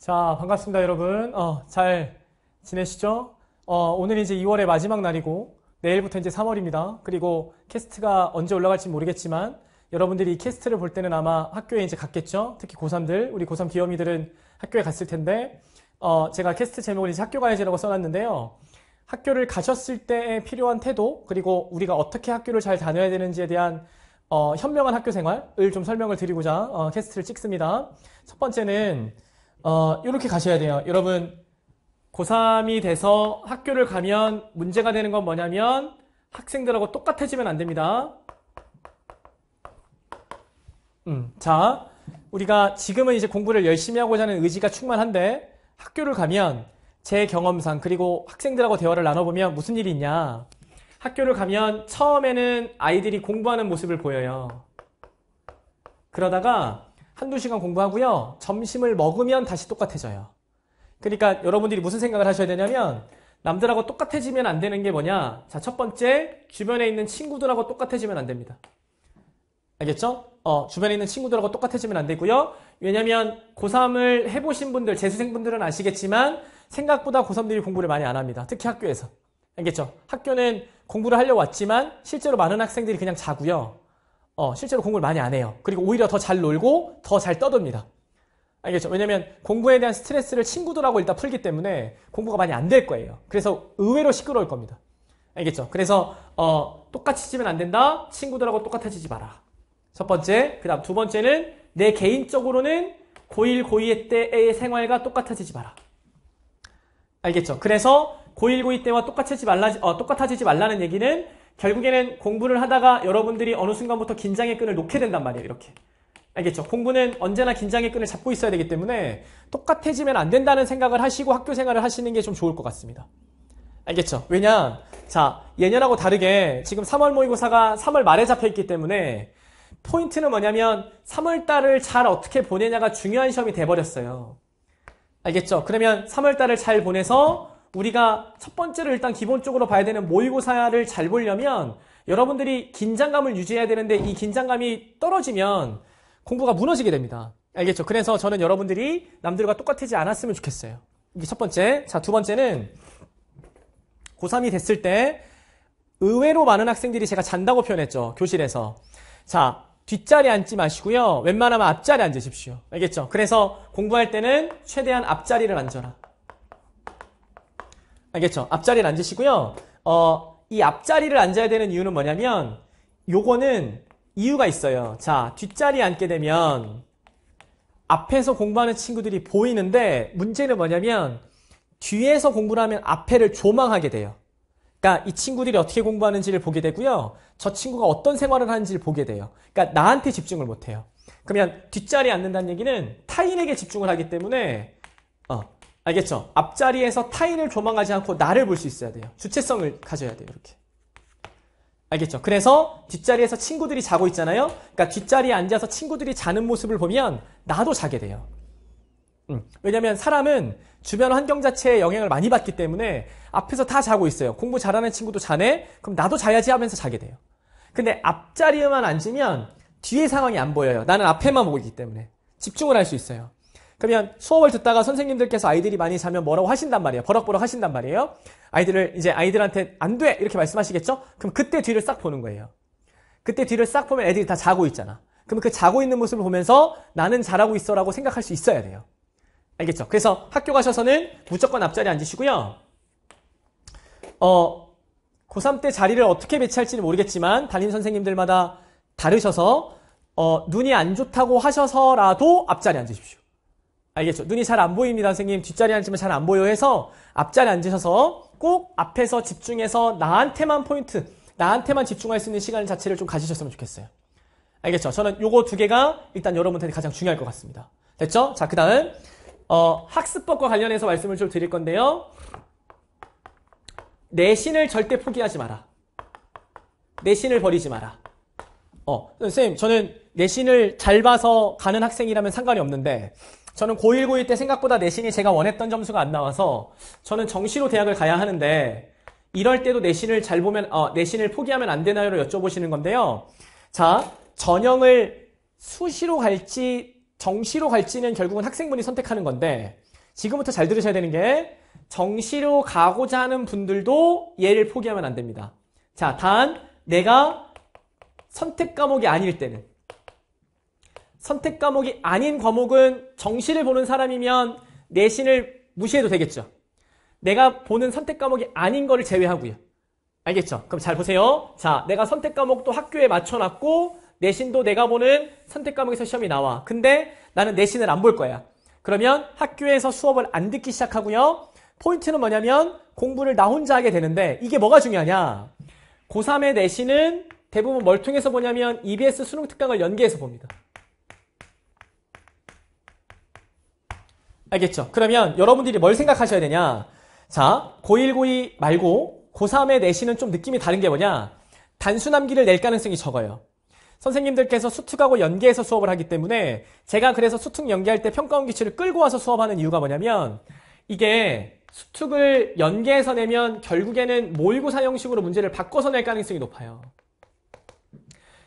자, 반갑습니다, 여러분. 어, 잘 지내시죠? 어, 오늘 이제 이 2월의 마지막 날이고, 내일부터 이제 3월입니다. 그리고 캐스트가 언제 올라갈지 모르겠지만, 여러분들이 이 캐스트를 볼 때는 아마 학교에 이제 갔겠죠? 특히 고3들, 우리 고3 귀염이들은 학교에 갔을 텐데, 어, 제가 캐스트 제목을 이제 학교 가야지라고 써놨는데요. 학교를 가셨을 때에 필요한 태도, 그리고 우리가 어떻게 학교를 잘 다녀야 되는지에 대한 어, 현명한 학교 생활을 좀 설명을 드리고자 어, 캐스트를 찍습니다. 첫 번째는 어, 이렇게 가셔야 돼요. 여러분, 고3이 돼서 학교를 가면 문제가 되는 건 뭐냐면 학생들하고 똑같아지면 안 됩니다. 음, 자, 우리가 지금은 이제 공부를 열심히 하고자 하는 의지가 충만한데 학교를 가면 제 경험상 그리고 학생들하고 대화를 나눠보면 무슨 일이 있냐. 학교를 가면 처음에는 아이들이 공부하는 모습을 보여요. 그러다가 한두 시간 공부하고요. 점심을 먹으면 다시 똑같아져요. 그러니까 여러분들이 무슨 생각을 하셔야 되냐면 남들하고 똑같아지면 안 되는 게 뭐냐? 자, 첫 번째, 주변에 있는 친구들하고 똑같아지면 안 됩니다. 알겠죠? 어, 주변에 있는 친구들하고 똑같아지면 안 되고요. 왜냐면 고3을 해보신 분들, 재수생분들은 아시겠지만 생각보다 고3들이 공부를 많이 안 합니다. 특히 학교에서. 알겠죠? 학교는 공부를 하려고 왔지만 실제로 많은 학생들이 그냥 자고요. 어, 실제로 공부를 많이 안 해요. 그리고 오히려 더 잘 놀고 더 잘 떠듭니다. 알겠죠? 왜냐면 공부에 대한 스트레스를 친구들하고 일단 풀기 때문에 공부가 많이 안 될 거예요. 그래서 의외로 시끄러울 겁니다. 알겠죠? 그래서 어, 똑같이 지면 안 된다. 친구들하고 똑같아지지 마라. 첫 번째, 그 다음 두 번째는 내 개인적으로는 고1, 고2 때의 생활과 똑같아지지 마라. 알겠죠? 그래서 고1, 고2 때와 똑같아지지 말라, 어, 똑같아지지 말라는 얘기는 결국에는 공부를 하다가 여러분들이 어느 순간부터 긴장의 끈을 놓게 된단 말이에요. 이렇게. 알겠죠? 공부는 언제나 긴장의 끈을 잡고 있어야 되기 때문에 똑같아지면 안 된다는 생각을 하시고 학교 생활을 하시는 게 좀 좋을 것 같습니다. 알겠죠? 왜냐, 자, 예년하고 다르게 지금 3월 모의고사가 3월 말에 잡혀있기 때문에 포인트는 뭐냐면 3월달을 잘 어떻게 보내냐가 중요한 시험이 돼버렸어요. 알겠죠? 그러면 3월달을 잘 보내서 우리가 첫 번째로 일단 기본적으로 봐야 되는 모의고사를 잘 보려면 여러분들이 긴장감을 유지해야 되는데 이 긴장감이 떨어지면 공부가 무너지게 됩니다. 알겠죠? 그래서 저는 여러분들이 남들과 똑같지 않았으면 좋겠어요. 이게 첫 번째. 자, 두 번째는 고3이 됐을 때 의외로 많은 학생들이 제가 잔다고 표현했죠. 교실에서. 자, 뒷자리 에 앉지 마시고요. 웬만하면 앞자리 에 앉으십시오. 알겠죠? 그래서 공부할 때는 최대한 앞자리를 앉아라. 알겠죠? 아, 그렇죠. 앞자리를 앉으시고요. 어, 이 앞자리를 앉아야 되는 이유는 뭐냐면 요거는 이유가 있어요. 자, 뒷자리에 앉게 되면 앞에서 공부하는 친구들이 보이는데 문제는 뭐냐면 뒤에서 공부를 하면 앞에를 조망하게 돼요. 그러니까 이 친구들이 어떻게 공부하는지를 보게 되고요. 저 친구가 어떤 생활을 하는지를 보게 돼요. 그러니까 나한테 집중을 못해요. 그러면 뒷자리에 앉는다는 얘기는 타인에게 집중을 하기 때문에 어, 알겠죠? 앞자리에서 타인을 조망하지 않고 나를 볼 수 있어야 돼요. 주체성을 가져야 돼요. 이렇게. 알겠죠? 그래서 뒷자리에서 친구들이 자고 있잖아요. 그러니까 뒷자리에 앉아서 친구들이 자는 모습을 보면 나도 자게 돼요. 음. 왜냐하면 사람은 주변 환경 자체에 영향을 많이 받기 때문에 앞에서 다 자고 있어요. 공부 잘하는 친구도 자네. 그럼 나도 자야지 하면서 자게 돼요. 근데 앞자리에만 앉으면 뒤에 상황이 안 보여요. 나는 앞에만 보기 때문에 집중을 할 수 있어요. 그러면 수업을 듣다가 선생님들께서 아이들이 많이 자면 뭐라고 하신단 말이에요. 버럭버럭 하신단 말이에요. 아이들을 이제 아이들한테 안 돼! 이렇게 말씀하시겠죠? 그럼 그때 뒤를 싹 보는 거예요. 그때 뒤를 싹 보면 애들이 다 자고 있잖아. 그럼 그 자고 있는 모습을 보면서 나는 잘하고 있어라고 생각할 수 있어야 돼요. 알겠죠? 그래서 학교 가셔서는 무조건 앞자리에 앉으시고요. 어, 고3 때 자리를 어떻게 배치할지는 모르겠지만 담임 선생님들마다 다르셔서 어, 눈이 안 좋다고 하셔서라도 앞자리에 앉으십시오. 알겠죠? 눈이 잘 안 보입니다, 선생님. 뒷자리에 앉으면 잘 안 보여 해서 앞자리에 앉으셔서 꼭 앞에서 집중해서 나한테만 포인트, 나한테만 집중할 수 있는 시간 자체를 좀 가지셨으면 좋겠어요. 알겠죠? 저는 요거 두 개가 일단 여러분한테 가장 중요할 것 같습니다. 됐죠? 자, 그 다음 어, 학습법과 관련해서 말씀을 좀 드릴 건데요. 내신을 절대 포기하지 마라. 내신을 버리지 마라. 어, 선생님, 저는 내신을 잘 봐서 가는 학생이라면 상관이 없는데 저는 고1, 고2 때 생각보다 내신이 제가 원했던 점수가 안 나와서 저는 정시로 대학을 가야 하는데 이럴 때도 내신을 잘 보면 어, 내신을 포기하면 안 되나요로 여쭤보시는 건데요. 자, 전형을 수시로 갈지 정시로 갈지는 결국은 학생분이 선택하는 건데 지금부터 잘 들으셔야 되는 게 정시로 가고자 하는 분들도 얘를 포기하면 안 됩니다. 자, 단 내가 선택 과목이 아닐 때는 선택 과목이 아닌 과목은 정시를 보는 사람이면 내신을 무시해도 되겠죠. 내가 보는 선택 과목이 아닌 거를 제외하고요. 알겠죠? 그럼 잘 보세요. 자, 내가 선택 과목도 학교에 맞춰놨고 내신도 내가 보는 선택 과목에서 시험이 나와. 근데 나는 내신을 안 볼 거야. 그러면 학교에서 수업을 안 듣기 시작하고요. 포인트는 뭐냐면 공부를 나 혼자 하게 되는데 이게 뭐가 중요하냐. 고3의 내신은 대부분 뭘 통해서 보냐면 EBS 수능 특강을 연계해서 봅니다. 알겠죠? 그러면 여러분들이 뭘 생각하셔야 되냐? 자, 고1, 고2 말고 고3의내신은좀 느낌이 다른 게 뭐냐? 단순 암기를 낼 가능성이 적어요. 선생님들께서 수특하고 연계해서 수업을 하기 때문에 제가 그래서 수특 연계할 때 평가원 기출을 끌고 와서 수업하는 이유가 뭐냐면 이게 수특을 연계해서 내면 결국에는 모의고사 형식으로 문제를 바꿔서 낼 가능성이 높아요.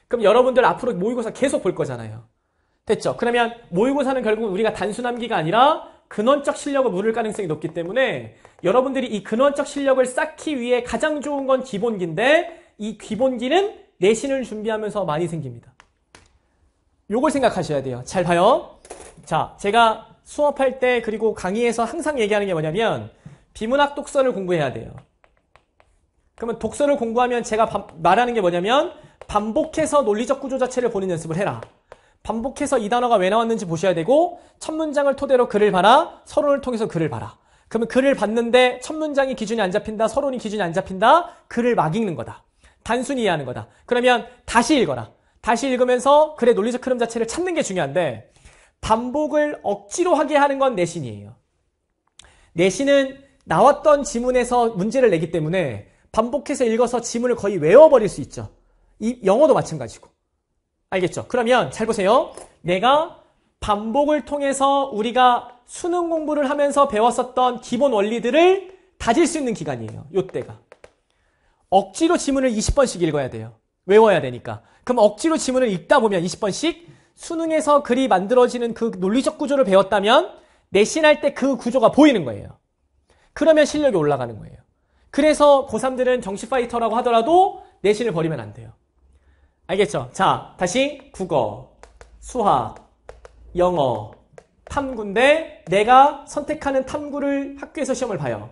그럼 여러분들 앞으로 모의고사 계속 볼 거잖아요. 됐죠? 그러면 모의고사는 결국 우리가 단순 암기가 아니라 근원적 실력을 물을 가능성이 높기 때문에 여러분들이 이 근원적 실력을 쌓기 위해 가장 좋은 건 기본기인데 이 기본기는 내신을 준비하면서 많이 생깁니다. 요걸 생각하셔야 돼요. 잘 봐요. 자, 제가 수업할 때 그리고 강의에서 항상 얘기하는 게 뭐냐면 비문학 독서를 공부해야 돼요. 그러면 독서를 공부하면 제가 말하는 게 뭐냐면 반복해서 논리적 구조 자체를 보는 연습을 해라. 반복해서 이 단어가 왜 나왔는지 보셔야 되고 첫 문장을 토대로 글을 봐라 서론을 통해서 글을 봐라 그러면 글을 봤는데 첫 문장이 기준이 안 잡힌다 서론이 기준이 안 잡힌다 글을 막 읽는 거다 단순히 이해하는 거다 그러면 다시 읽어라 다시 읽으면서 글의 논리적 흐름 자체를 찾는 게 중요한데 반복을 억지로 하게 하는 건 내신이에요 내신은 나왔던 지문에서 문제를 내기 때문에 반복해서 읽어서 지문을 거의 외워버릴 수 있죠 이 영어도 마찬가지고 알겠죠? 그러면 잘 보세요. 내가 반복을 통해서 우리가 수능 공부를 하면서 배웠었던 기본 원리들을 다질 수 있는 기간이에요. 요때가. 억지로 지문을 20번씩 읽어야 돼요. 외워야 되니까. 그럼 억지로 지문을 읽다 보면 20번씩 수능에서 글이 만들어지는 그 논리적 구조를 배웠다면 내신할 때 그 구조가 보이는 거예요. 그러면 실력이 올라가는 거예요. 그래서 고3들은 정시 파이터라고 하더라도 내신을 버리면 안 돼요. 알겠죠? 자, 다시 국어, 수학, 영어, 탐구인데 내가 선택하는 탐구를 학교에서 시험을 봐요.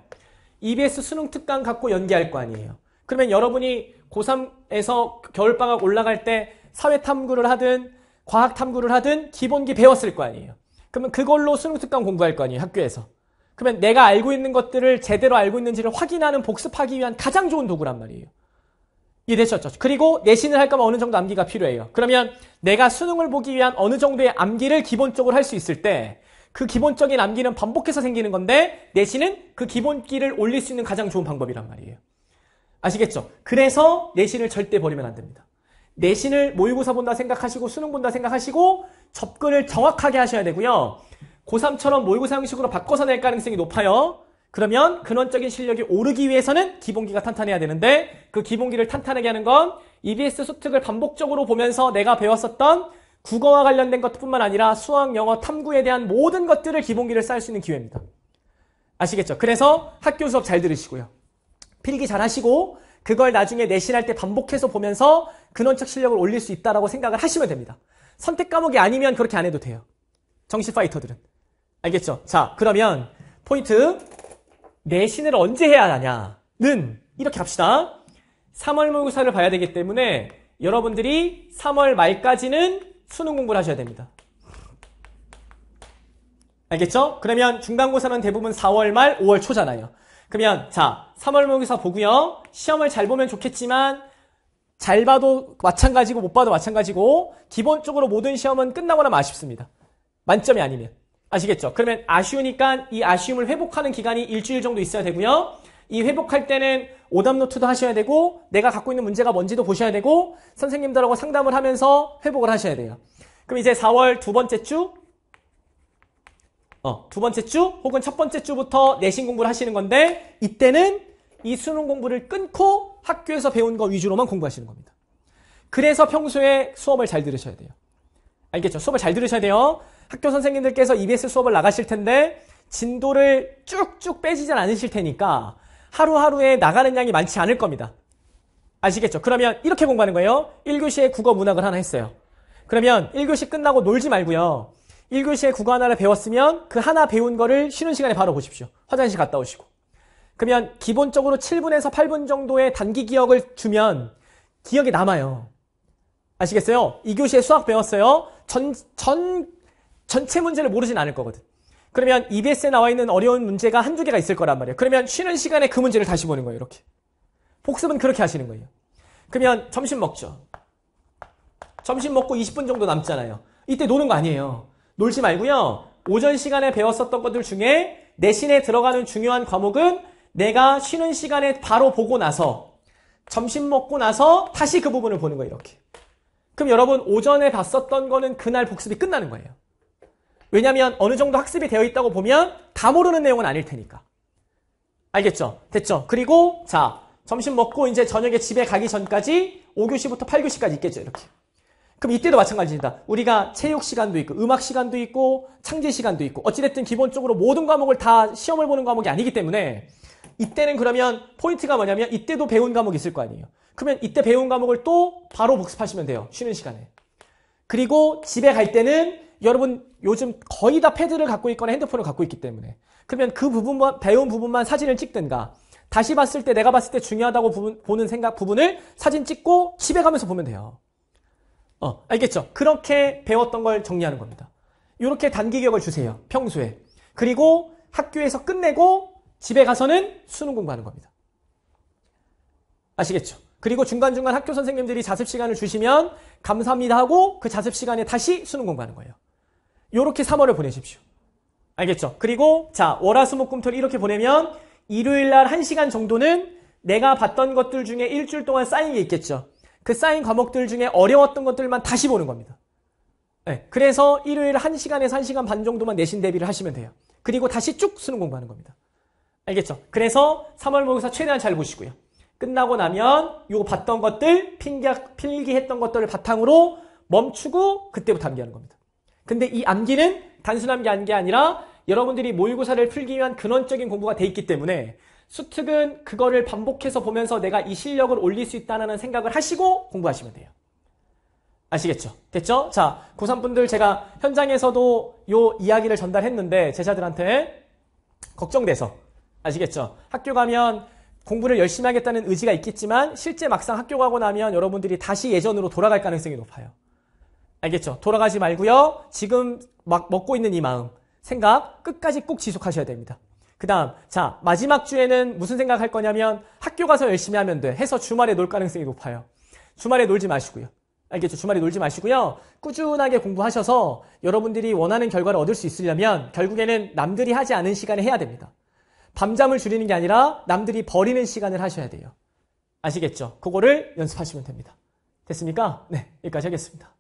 EBS 수능 특강 갖고 연기할 거 아니에요. 그러면 여러분이 고3에서 겨울방학 올라갈 때 사회 탐구를 하든 과학 탐구를 하든 기본기 배웠을 거 아니에요. 그러면 그걸로 수능 특강 공부할 거 아니에요. 학교에서. 그러면 내가 알고 있는 것들을 제대로 알고 있는지를 확인하는 복습하기 위한 가장 좋은 도구란 말이에요. 이해되셨죠? 그리고 내신을 할까면 어느 정도 암기가 필요해요. 그러면 내가 수능을 보기 위한 어느 정도의 암기를 기본적으로 할 수 있을 때 그 기본적인 암기는 반복해서 생기는 건데 내신은 그 기본기를 올릴 수 있는 가장 좋은 방법이란 말이에요. 아시겠죠? 그래서 내신을 절대 버리면 안 됩니다. 내신을 모의고사 본다 생각하시고 수능 본다 생각하시고 접근을 정확하게 하셔야 되고요. 고3처럼 모의고사 형식으로 바꿔서 낼 가능성이 높아요. 그러면 근원적인 실력이 오르기 위해서는 기본기가 탄탄해야 되는데 그 기본기를 탄탄하게 하는 건 EBS 소특을 반복적으로 보면서 내가 배웠었던 국어와 관련된 것뿐만 아니라 수학, 영어, 탐구에 대한 모든 것들을 기본기를 쌓을 수 있는 기회입니다. 아시겠죠? 그래서 학교 수업 잘 들으시고요. 필기 잘 하시고 그걸 나중에 내신할 때 반복해서 보면서 근원적 실력을 올릴 수있다고 생각을 하시면 됩니다. 선택 과목이 아니면 그렇게 안 해도 돼요. 정시 파이터들은. 알겠죠? 자, 그러면 포인트 내신을 언제 해야 하냐는 이렇게 합시다. 3월 모의고사를 봐야 되기 때문에 여러분들이 3월 말까지는 수능 공부를 하셔야 됩니다. 알겠죠? 그러면 중간고사는 대부분 4월 말, 5월 초잖아요. 그러면 자, 3월 모의고사 보고요. 시험을 잘 보면 좋겠지만 잘 봐도 마찬가지고 못 봐도 마찬가지고 기본적으로 모든 시험은 끝나거나 아쉽습니다. 만점이 아니면. 아시겠죠? 그러면 아쉬우니까 이 아쉬움을 회복하는 기간이 일주일 정도 있어야 되고요. 이 회복할 때는 오답 노트도 하셔야 되고 내가 갖고 있는 문제가 뭔지도 보셔야 되고 선생님들하고 상담을 하면서 회복을 하셔야 돼요. 그럼 이제 4월 두 번째 주 어, 두 번째 주 혹은 첫 번째 주부터 내신 공부를 하시는 건데 이때는 이 수능 공부를 끊고 학교에서 배운 거 위주로만 공부하시는 겁니다. 그래서 평소에 수업을 잘 들으셔야 돼요. 알겠죠? 수업을 잘 들으셔야 돼요. 학교 선생님들께서 EBS 수업을 나가실 텐데 진도를 쭉쭉 빼지진 않으실 테니까 하루하루에 나가는 양이 많지 않을 겁니다. 아시겠죠? 그러면 이렇게 공부하는 거예요. 1교시에 국어 문학을 하나 했어요. 그러면 1교시 끝나고 놀지 말고요. 1교시에 국어 하나를 배웠으면 그 하나 배운 거를 쉬는 시간에 바로 보십시오. 화장실 갔다 오시고. 그러면 기본적으로 7분에서 8분 정도의 단기 기억을 주면 기억이 남아요. 아시겠어요? 2교시에 수학 배웠어요. 전, 전 전체 문제를 모르진 않을 거거든. 그러면 EBS에 나와 있는 어려운 문제가 한두 개가 있을 거란 말이에요. 그러면 쉬는 시간에 그 문제를 다시 보는 거예요. 이렇게. 복습은 그렇게 하시는 거예요. 그러면 점심 먹죠. 점심 먹고 20분 정도 남잖아요. 이때 노는 거 아니에요. 놀지 말고요. 오전 시간에 배웠었던 것들 중에 내신에 들어가는 중요한 과목은 내가 쉬는 시간에 바로 보고 나서 점심 먹고 나서 다시 그 부분을 보는 거예요. 이렇게. 그럼 여러분 오전에 봤었던 거는 그날 복습이 끝나는 거예요. 왜냐하면 어느 정도 학습이 되어 있다고 보면 다 모르는 내용은 아닐 테니까. 알겠죠? 됐죠? 그리고 자 점심 먹고 이제 저녁에 집에 가기 전까지 5교시부터 8교시까지 있겠죠 이렇게. 그럼 이때도 마찬가지입니다. 우리가 체육 시간도 있고 음악 시간도 있고 창제 시간도 있고 어찌됐든 기본적으로 모든 과목을 다 시험을 보는 과목이 아니기 때문에 이때는 그러면 포인트가 뭐냐면 이때도 배운 과목이 있을 거 아니에요. 그러면 이때 배운 과목을 또 바로 복습하시면 돼요. 쉬는 시간에. 그리고 집에 갈 때는 여러분 요즘 거의 다 패드를 갖고 있거나 핸드폰을 갖고 있기 때문에 그러면 그 부분만 배운 부분만 사진을 찍든가 다시 봤을 때 내가 봤을 때 중요하다고 부분, 보는 생각 부분을 사진 찍고 집에 가면서 보면 돼요. 어, 알겠죠? 그렇게 배웠던 걸 정리하는 겁니다. 이렇게 단기 기억을 주세요. 평소에. 그리고 학교에서 끝내고 집에 가서는 수능 공부하는 겁니다. 아시겠죠? 그리고 중간중간 학교 선생님들이 자습 시간을 주시면 감사합니다 하고 그 자습 시간에 다시 수능 공부하는 거예요. 이렇게 3월을 보내십시오. 알겠죠? 그리고 자 월화수목금토를 이렇게 보내면 일요일날 1시간 정도는 내가 봤던 것들 중에 일주일 동안 쌓인 게 있겠죠. 그 쌓인 과목들 중에 어려웠던 것들만 다시 보는 겁니다. 네, 그래서 일요일 1시간에서 1시간 반 정도만 내신 대비를 하시면 돼요. 그리고 다시 쭉 수능 공부하는 겁니다. 알겠죠? 그래서 3월 모의고사 최대한 잘 보시고요. 끝나고 나면 요거 봤던 것들, 필기, 필기했던 것들을 바탕으로 멈추고 그때부터 암기하는 겁니다. 근데 이 암기는 단순한 게 아닌 게 아니라 여러분들이 모의고사를 풀기 위한 근원적인 공부가 돼 있기 때문에 수특은 그거를 반복해서 보면서 내가 이 실력을 올릴 수 있다는 생각을 하시고 공부하시면 돼요. 아시겠죠? 됐죠? 자, 고3분들 제가 현장에서도 요 이야기를 전달했는데 제자들한테 걱정돼서 아시겠죠? 학교 가면 공부를 열심히 하겠다는 의지가 있겠지만 실제 막상 학교 가고 나면 여러분들이 다시 예전으로 돌아갈 가능성이 높아요. 알겠죠? 돌아가지 말고요. 지금 막 먹고 있는 이 마음, 생각 끝까지 꼭 지속하셔야 됩니다. 그 다음, 자, 마지막 주에는 무슨 생각할 거냐면 학교 가서 열심히 하면 돼. 해서 주말에 놀 가능성이 높아요. 주말에 놀지 마시고요. 알겠죠? 주말에 놀지 마시고요. 꾸준하게 공부하셔서 여러분들이 원하는 결과를 얻을 수 있으려면 결국에는 남들이 하지 않은 시간에 해야 됩니다. 밤잠을 줄이는 게 아니라 남들이 버리는 시간을 하셔야 돼요. 아시겠죠? 그거를 연습하시면 됩니다. 됐습니까? 네, 여기까지 하겠습니다.